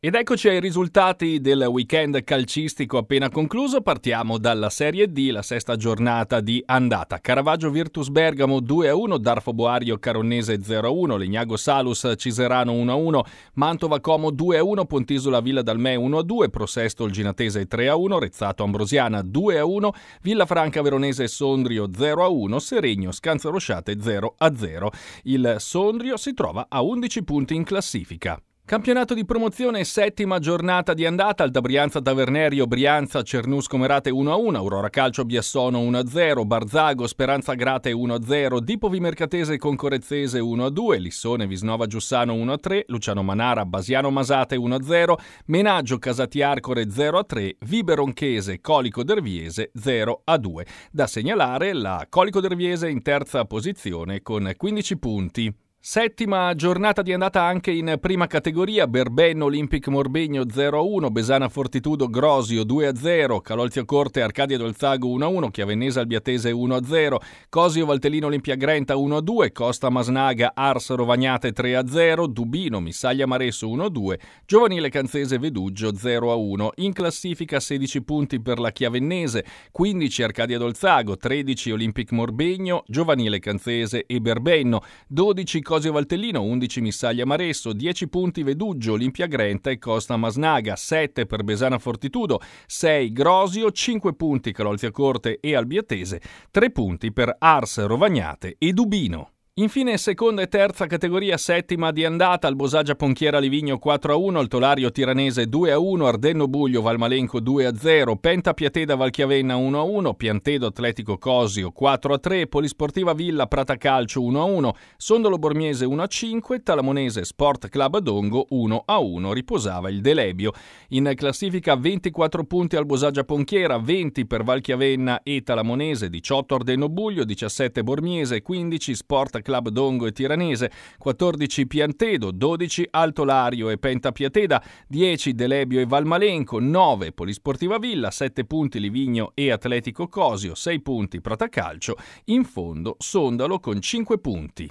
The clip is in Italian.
Ed eccoci ai risultati del weekend calcistico appena concluso. Partiamo dalla Serie D, la sesta giornata di andata. Caravaggio Virtus Bergamo 2-1, Darfo Boario Caronnese 0-1, Legnago Salus Ciserano 1-1, Mantova Como 2-1, Pontisola Villa Dalmè 1-2, Prosesto il Ginatese 3-1, Rezzato Ambrosiana 2-1, Villa Franca Veronese Sondrio 0-1, Seregno Scanza Rosciate 0-0. Il Sondrio si trova a 11 punti in classifica. Campionato di promozione, settima giornata di andata, Alta Brianza Tavernerio, Brianza, Cernusco Merate 1-1, Aurora Calcio Biassono 1-0, Barzago, Speranza Grate 1-0, Dipovi Mercatese Concorezzese 1-2, Lissone Visnova Giussano 1-3, Luciano Manara Basiano Masate 1-0, Menaggio Casati Arcore 0-3, Viberonchese Colico Derviese 0-2. Da segnalare la Colico Derviese in terza posizione con 15 punti. Settima giornata di andata anche in prima categoria, Berbenno Olympic Morbegno 0-1, Besana Fortitudo Grosio 2-0, Calolzio Corte Arcadia Dolzago 1-1, Chiavennese Albiatese 1-0, Cosio Valtellino Olimpia Grenta 1-2, Costa Masnaga Ars Rovagnate 3-0, Dubino Missaglia Maresso 1-2, Giovanile Canzese Veduggio 0-1. In classifica 16 punti per la Chiavennese, 15 Arcadia Dolzago, 13 Olympic Morbegno, Giovanile Canzese e Berbenno, 12 Nicosio Valtellino, 11 Missaglia Maresso, 10 punti Veduggio, Olimpia Grenta e Costa Masnaga, 7 per Besana Fortitudo, 6 Grosio, 5 punti Calolzia Corte e Albiatese, 3 punti per Ars Rovagnate e Dubino. Infine seconda e terza categoria, settima di andata, Albosagia Ponchiera Livigno 4 a 1, Tolario Tiranese 2 a 1, Ardenno Buglio Valmalenco 2 a 0, Penta Piateda Valchiavenna 1 a 1, Piantedo Atletico Cosio 4 a 3, Polisportiva Villa Prata Calcio 1 a 1, Sondolo Bormiese 1 a 5, Talamonese Sport Club Dongo 1 a 1, riposava il Delebio. In classifica 24 punti al Albosagia Ponchiera, 20 per Valchiavenna e Talamonese, 18 Ardenno Buglio, 17 Bormiese, 15 Sport Club club Dongo e Tiranese, 14 Piantedo, 12 Altolario e Penta Piateda, 10 Delebio e Valmalenco, 9 Polisportiva Villa, 7 punti Livigno e Atletico Cosio, 6 punti Pratacalcio, in fondo Sondalo con 5 punti.